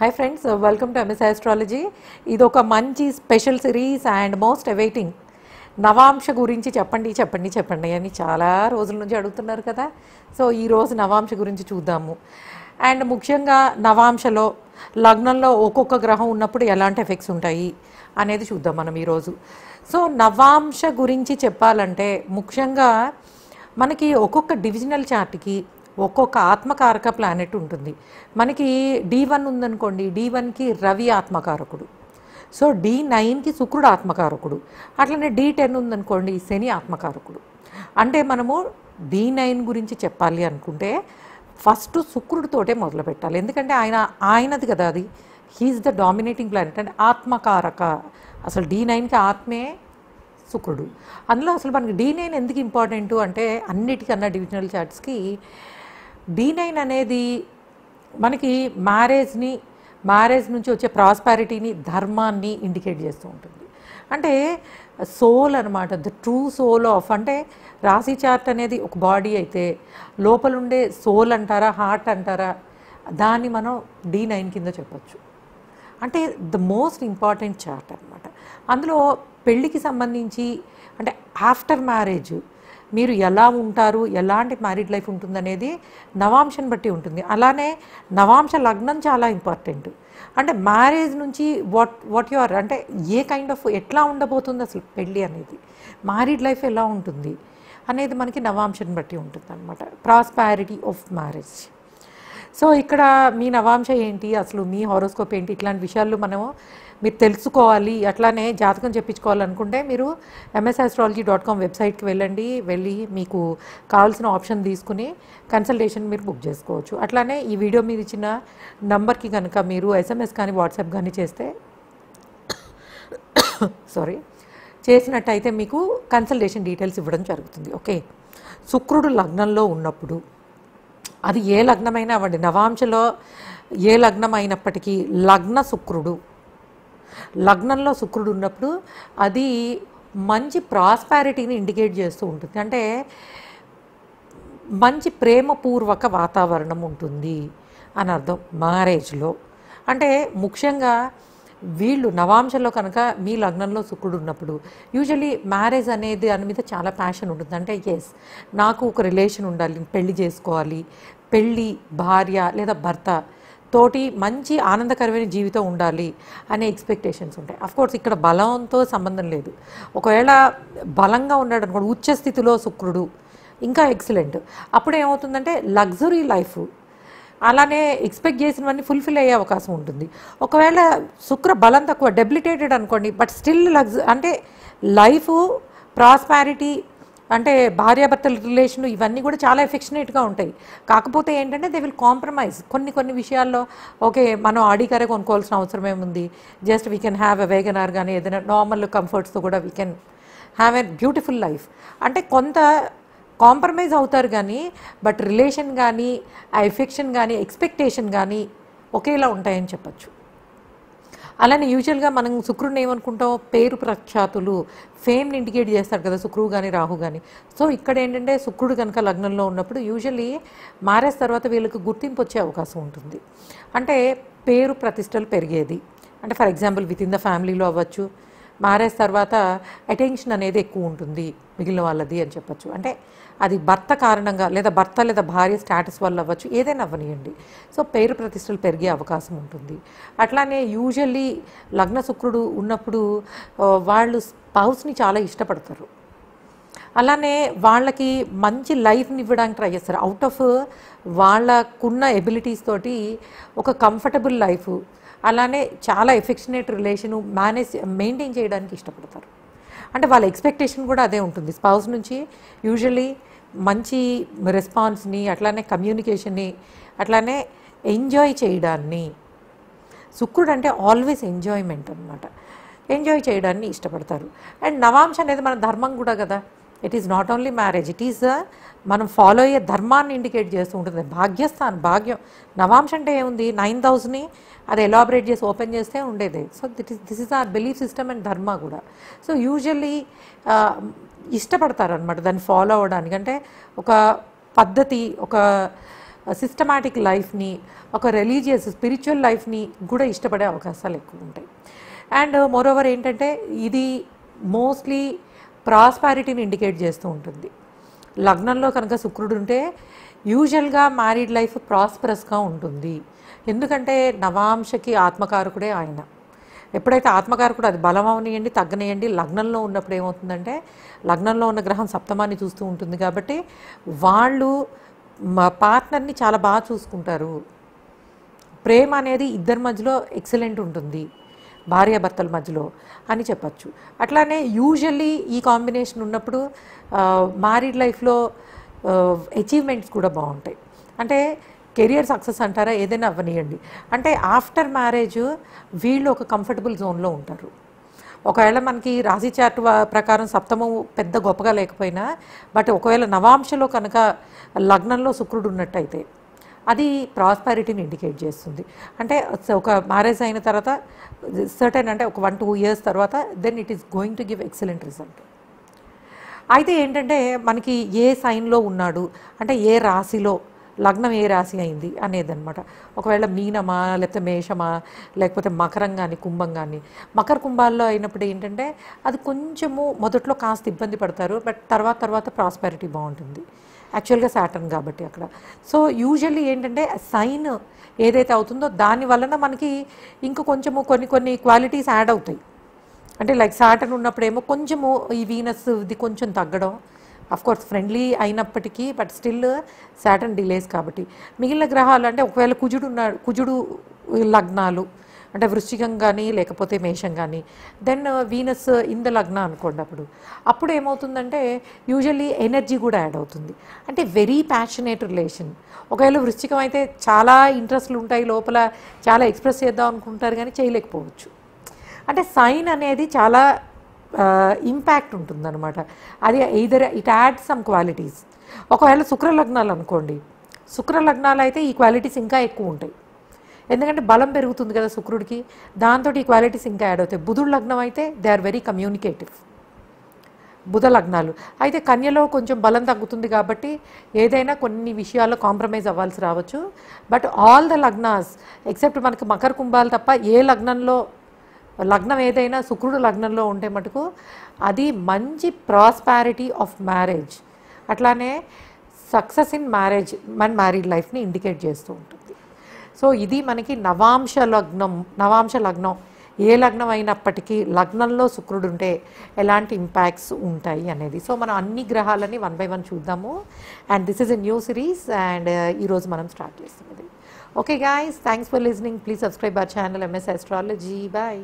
hi friends welcome to MS astrology ఇది ఒక మంచి special series and most awaiting నవాంశ గురించి చెప్పండి చెప్పండి చెప్పండి అని చాలా రోజుల నుంచి అడుగుతున్నారు కదా సో ఈరోజు నవాంశ గురించి చూద్దాము అండ్ ముఖ్యంగా నవాంశలో లగ్నంలో ఒక్కొక్క గ్రహం ఉన్నప్పుడు ఎలాంటి ఎఫెక్ట్స్ ఉంటాయి అనేది చూద్దాం మనం ఈరోజు సో నవాంశ గురించి చెప్పాలంటే ముఖ్యంగా మనకి ఒక్కొక్క డివిజనల్ చార్ట్కి ఒక్కొక్క ఆత్మకారక ప్లానెట్ ఉంటుంది మనకి డి వన్ ఉందనుకోండి డి వన్కి రవి ఆత్మకారకుడు సో డి నైన్కి శుక్రుడు ఆత్మకారకుడు అట్లనే డి టెన్ ఉందనుకోండి శని ఆత్మకారకుడు అంటే మనము డి నైన్ గురించి చెప్పాలి అనుకుంటే ఫస్ట్ శుక్రుడితోటే మొదలు పెట్టాలి ఎందుకంటే ఆయన ఆయనది కదా అది హీఈస్ ద డామినేటింగ్ ప్లానెట్ అంటే ఆత్మకారక అసలు డి నైన్కి ఆత్మే శుక్రుడు అందులో అసలు మనకి డి నైన్ ఎందుకు ఇంపార్టెంట్ అంటే అన్నిటికన్నా డివిజనల్ చార్ట్స్కి డీ నైన్ అనేది మనకి మ్యారేజ్ని మ్యారేజ్ నుంచి వచ్చే ప్రాస్పారిటీని ధర్మాన్ని ఇండికేట్ చేస్తూ ఉంటుంది అంటే సోల్ అనమాట ద ట్రూ సోల్ ఆఫ్ అంటే రాశి చార్ట్ అనేది ఒక బాడీ అయితే లోపలుండే సోల్ అంటారా హార్ట్ అంటారా దాన్ని మనం డీ నైన్ కింద చెప్పచ్చు అంటే ద మోస్ట్ ఇంపార్టెంట్ చార్ట్ అనమాట అందులో పెళ్ళికి సంబంధించి అంటే ఆఫ్టర్ మ్యారేజ్ మీరు ఎలా ఉంటారు ఎలాంటి మ్యారీడ్ లైఫ్ ఉంటుందనేది నవాంశం బట్టి ఉంటుంది అలానే నవాంశ లగ్నం చాలా ఇంపార్టెంట్ అంటే మ్యారేజ్ నుంచి వాట్ వాట్ యు ఆర్ అంటే ఏ కైండ్ ఆఫ్ ఎట్లా ఉండబోతుంది అసలు పెళ్ళి అనేది మ్యారీడ్ లైఫ్ ఎలా ఉంటుంది అనేది మనకి నవాంశం బట్టి ఉంటుంది అనమాట ప్రాస్పారిటీ ఆఫ్ మ్యారేజ్ సో ఇక్కడ మీ నవాంశ ఏంటి అసలు మీ హారోస్కోప్ ఏంటి ఇట్లాంటి విషయాలు మనము మీరు తెలుసుకోవాలి అట్లానే జాతకం చెప్పించుకోవాలనుకుంటే మీరు ఎంఎస్ ఆస్ట్రాలజీ డాట్ కామ్ వెబ్సైట్కి వెళ్ళండి వెళ్ళి మీకు కావాల్సిన ఆప్షన్ తీసుకుని కన్సల్టేషన్ మీరు బుక్ చేసుకోవచ్చు అట్లానే ఈ వీడియో మీద ఇచ్చిన నంబర్కి కనుక మీరు ఎస్ఎంఎస్ కానీ వాట్సాప్ కానీ చేస్తే సారీ చేసినట్టయితే మీకు కన్సల్టేషన్ డీటెయిల్స్ ఇవ్వడం జరుగుతుంది ఓకే శుక్రుడు లగ్నంలో ఉన్నప్పుడు అది ఏ లగ్నమైనా అవ్వండి నవాంశలో ఏ లగ్నం అయినప్పటికీ లగ్న శుక్రుడు లగ్నంలో శుక్రుడు ఉన్నప్పుడు అది మంచి ప్రాస్పారిటీని ఇండికేట్ చేస్తూ ఉంటుంది అంటే మంచి ప్రేమపూర్వక వాతావరణం ఉంటుంది అని అర్థం మ్యారేజ్లో అంటే ముఖ్యంగా వీళ్ళు నవాంశంలో కనుక మీ లగ్నంలో శుక్రుడు ఉన్నప్పుడు యూజువలీ మ్యారేజ్ అనేది దాని మీద చాలా ప్యాషన్ ఉంటుంది అంటే ఎస్ నాకు ఒక రిలేషన్ ఉండాలి పెళ్లి చేసుకోవాలి పెళ్ళి భార్య లేదా భర్త తోటి మంచి ఆనందకరమైన జీవితం ఉండాలి అనే ఎక్స్పెక్టేషన్స్ ఉంటాయి కోర్స్ ఇక్కడ బలంతో సంబంధం లేదు ఒకవేళ బలంగా ఉన్నాడు అనుకోండి ఉచ్చస్థితిలో స్థితిలో శుక్రుడు ఇంకా ఎక్సలెంట్ అప్పుడు ఏమవుతుందంటే లగ్జరీ లైఫ్ అలానే ఎక్స్పెక్ట్ చేసినవన్నీ ఫుల్ఫిల్ అయ్యే అవకాశం ఉంటుంది ఒకవేళ శుక్ర బలం తక్కువ డెబిలిటేటెడ్ అనుకోండి బట్ స్టిల్ లగ్జ అంటే లైఫ్ ప్రాస్పారిటీ అంటే భార్యాభర్తల రిలేషన్ ఇవన్నీ కూడా చాలా ఎఫెక్షనేట్గా ఉంటాయి కాకపోతే ఏంటంటే దే విల్ కాంప్రమైజ్ కొన్ని కొన్ని విషయాల్లో ఓకే మనం ఆడికారే కొనుక్కోవాల్సిన అవసరం ఏముంది just we can have a wagon R కానీ ఏదైనా నార్మల్ కంఫర్ట్స్తో కూడా we can have a beautiful life అంటే కొంత కాంప్రమైజ్ అవుతారు కానీ బట్ రిలేషన్ కానీ ఆ ఎఫెక్షన్ కానీ ఎక్స్పెక్టేషన్ కానీ ఒకేలా ఉంటాయని చెప్పచ్చు అలానే యూజువల్గా మనం శుక్రుడిని ఏమనుకుంటాం పేరు ప్రఖ్యాతులు ఫేమ్ని ఇండికేట్ చేస్తారు కదా శుక్రుడు కానీ రాహు కానీ సో ఇక్కడ ఏంటంటే శుక్రుడు కనుక లగ్నంలో ఉన్నప్పుడు యూజువలీ మారేస్ తర్వాత వీళ్ళకి గుర్తింపు వచ్చే అవకాశం ఉంటుంది అంటే పేరు ప్రతిష్టలు పెరిగేది అంటే for example with in the ఫ్యామిలీలో అవ్వచ్చు మారే తర్వాత అటెన్షన్ అనేది ఎక్కువ ఉంటుంది మిగిలిన వాళ్ళది అని చెప్పచ్చు అంటే అది భర్త కారణంగా లేదా భర్త లేదా భార్య స్టాటస్ వల్ల అవ్వచ్చు ఏదైనా అవ్వనియండి సో పేరు ప్రతిష్టలు పెరిగే అవకాశం ఉంటుంది అట్లానే యూజువల్లీ లగ్న శుక్రుడు ఉన్నప్పుడు వాళ్ళు స్పౌస్ని చాలా ఇష్టపడతారు అలానే వాళ్ళకి మంచి లైఫ్ని ఇవ్వడానికి ట్రై చేస్తారు అవుట్ ఆఫ్ వాళ్ళకున్న ఎబిలిటీస్ తోటి ఒక కంఫర్టబుల్ లైఫ్ అలానే చాలా ఎఫెక్షనేట్ రిలేషను మేనేజ్ మెయింటైన్ చేయడానికి ఇష్టపడతారు అంటే వాళ్ళ ఎక్స్పెక్టేషన్ కూడా అదే ఉంటుంది స్పౌస్ నుంచి యూజువలీ మంచి రెస్పాన్స్ని అట్లానే కమ్యూనికేషన్ని అట్లానే ఎంజాయ్ చేయడాన్ని శుక్రుడు అంటే ఆల్వేస్ ఎంజాయ్మెంట్ అనమాట ఎంజాయ్ చేయడాన్ని ఇష్టపడతారు అండ్ నవాంశ అనేది మన ధర్మం కూడా కదా it is not only marriage it is మనం ఫాలో అయ్యే ధర్మాన్ని ఇండికేట్ చేస్తూ ఉంటుంది భాగ్యస్థాన్ భాగ్యం నవాంశ అంటే ఏముంది నైన్ థౌజండ్ని అది ఎలాబరేట్ చేసి ఓపెన్ చేస్తే ఉండేది so that is this is our belief system and dharma కూడా సో యూజువల్లీ uh, ఇష్టపడతారనమాట దాన్ని ఫాలో అవ్వడానికి అంటే ఒక పద్ధతి ఒక సిస్టమాటిక్ లైఫ్ని ఒక రిలీజియస్ స్పిరిచువల్ లైఫ్ని కూడా ఇష్టపడే అవకాశాలు ఎక్కువ ఉంటాయి అండ్ మోరోవర్ uh, ఏంటంటే ఇది మోస్ట్లీ ప్రాస్పారిటీని ఇండికేట్ చేస్తూ ఉంటుంది లగ్నంలో కనుక శుక్రుడు ఉంటే యూజువల్గా మ్యారీడ్ లైఫ్ ప్రాస్పరస్గా ఉంటుంది ఎందుకంటే నవాంశకి ఆత్మకారకుడే ఆయన ఎప్పుడైతే ఆత్మకారకుడు అది బలం అవనియండి తగ్గనియండి లగ్నంలో ఉన్నప్పుడు ఏమవుతుందంటే లగ్నంలో ఉన్న గ్రహం సప్తమాన్ని చూస్తూ ఉంటుంది కాబట్టి వాళ్ళు మా పార్ట్నర్ని చాలా బాగా చూసుకుంటారు ప్రేమ అనేది ఇద్దరి మధ్యలో ఎక్సలెంట్ ఉంటుంది భార్యాభర్తల మధ్యలో అని చెప్పచ్చు అట్లానే యూజువల్లీ ఈ కాంబినేషన్ ఉన్నప్పుడు మ్యారీడ్ లైఫ్లో అచీవ్మెంట్స్ కూడా బాగుంటాయి అంటే కెరియర్ సక్సెస్ అంటారా ఏదైనా అవ్వనీయండి అంటే ఆఫ్టర్ మ్యారేజ్ వీళ్ళు ఒక కంఫర్టబుల్ జోన్లో ఉంటారు ఒకవేళ మనకి రాశి చార్ట్ ప్రకారం సప్తమం పెద్ద గొప్పగా లేకపోయినా బట్ ఒకవేళ నవాంశలో కనుక లగ్నంలో శుక్రుడు ఉన్నట్టయితే అది ప్రాస్పారిటీని ఇండికేట్ చేస్తుంది అంటే ఒక మ్యారేజ్ అయిన తర్వాత సర్టన్ అంటే ఒక వన్ టూ ఇయర్స్ తర్వాత then it is going to give excellent result అయితే ఏంటంటే మనకి ఏ సైన్లో ఉన్నాడు అంటే ఏ రాశిలో లగ్నం ఏ రాశి అయింది అనేదన్నమాట ఒకవేళ మీనమా లేకపోతే మేషమా లేకపోతే మకరం కానీ కుంభం కానీ మకర కుంభాల్లో అయినప్పుడు ఏంటంటే అది కొంచెము మొదట్లో కాస్త ఇబ్బంది పడతారు బట్ తర్వాత తర్వాత ప్రాస్పారిటీ బాగుంటుంది యాక్చువల్గా సాటర్న్ కాబట్టి అక్కడ సో యూజువల్లీ ఏంటంటే సైన్ ఏదైతే అవుతుందో దాని వలన మనకి ఇంకా కొంచెము కొన్ని కొన్ని క్వాలిటీస్ యాడ్ అవుతాయి అంటే లైక్ సాటర్న్ ఉన్నప్పుడేమో కొంచెము ఈ వీనస్ ఇది కొంచెం తగ్గడం కోర్స్ ఫ్రెండ్లీ అయినప్పటికీ బట్ స్టిల్ సాటర్న్ డిలేస్ కాబట్టి మిగిలిన గ్రహాలు అంటే ఒకవేళ కుజుడు ఉన్న కుజుడు లగ్నాలు అంటే వృశ్చికం కానీ లేకపోతే మేషం కానీ దెన్ వీనస్ ఇంద లగ్న అనుకోండి అప్పుడు అప్పుడు ఏమవుతుందంటే యూజువల్లీ ఎనర్జీ కూడా యాడ్ అవుతుంది అంటే వెరీ ప్యాషనేట్ రిలేషన్ ఒకవేళ వృశ్చికం అయితే చాలా ఇంట్రెస్ట్లు ఉంటాయి లోపల చాలా ఎక్స్ప్రెస్ చేద్దాం అనుకుంటారు కానీ చేయలేకపోవచ్చు అంటే సైన్ అనేది చాలా ఇంపాక్ట్ uh, ఉంటుందన్నమాట అది either it add some qualities ఒకవేళ శుక్రలగ్నాలు అనుకోండి శుక్రలగ్నాలు అయితే ఈ క్వాలిటీస్ ఇంకా ఎక్కువ ఉంటాయి ఎందుకంటే బలం పెరుగుతుంది కదా శుక్రుడికి దాంతో ఈ క్వాలిటీస్ ఇంకా యాడ్ అవుతాయి బుధుడు లగ్నం అయితే దే ఆర్ వెరీ కమ్యూనికేటివ్ బుధ లగ్నాలు అయితే కన్యలో కొంచెం బలం తగ్గుతుంది కాబట్టి ఏదైనా కొన్ని విషయాల్లో కాంప్రమైజ్ అవ్వాల్సి రావచ్చు బట్ ఆల్ ద లగ్నాస్ ఎక్సెప్ట్ మనకి మకర కుంభాలు తప్ప ఏ లగ్నంలో లగ్నం ఏదైనా శుక్రుడు లగ్నంలో ఉంటే మటుకు అది మంచి ప్రాస్పారిటీ ఆఫ్ మ్యారేజ్ అట్లానే సక్సెస్ ఇన్ మ్యారేజ్ మన మ్యారీడ్ లైఫ్ని ఇండికేట్ చేస్తూ ఉంటుంది సో ఇది మనకి నవాంశ లగ్నం నవాంశ లగ్నం ఏ లగ్నం అయినప్పటికీ లగ్నంలో శుక్రుడు ఉంటే ఎలాంటి ఇంపాక్ట్స్ ఉంటాయి అనేది సో మనం అన్ని గ్రహాలని వన్ బై వన్ చూద్దాము and this is a new series and ఈరోజు మనం స్టార్ట్ చేస్తున్నది okay guys thanks for listening please subscribe our channel MS astrology bye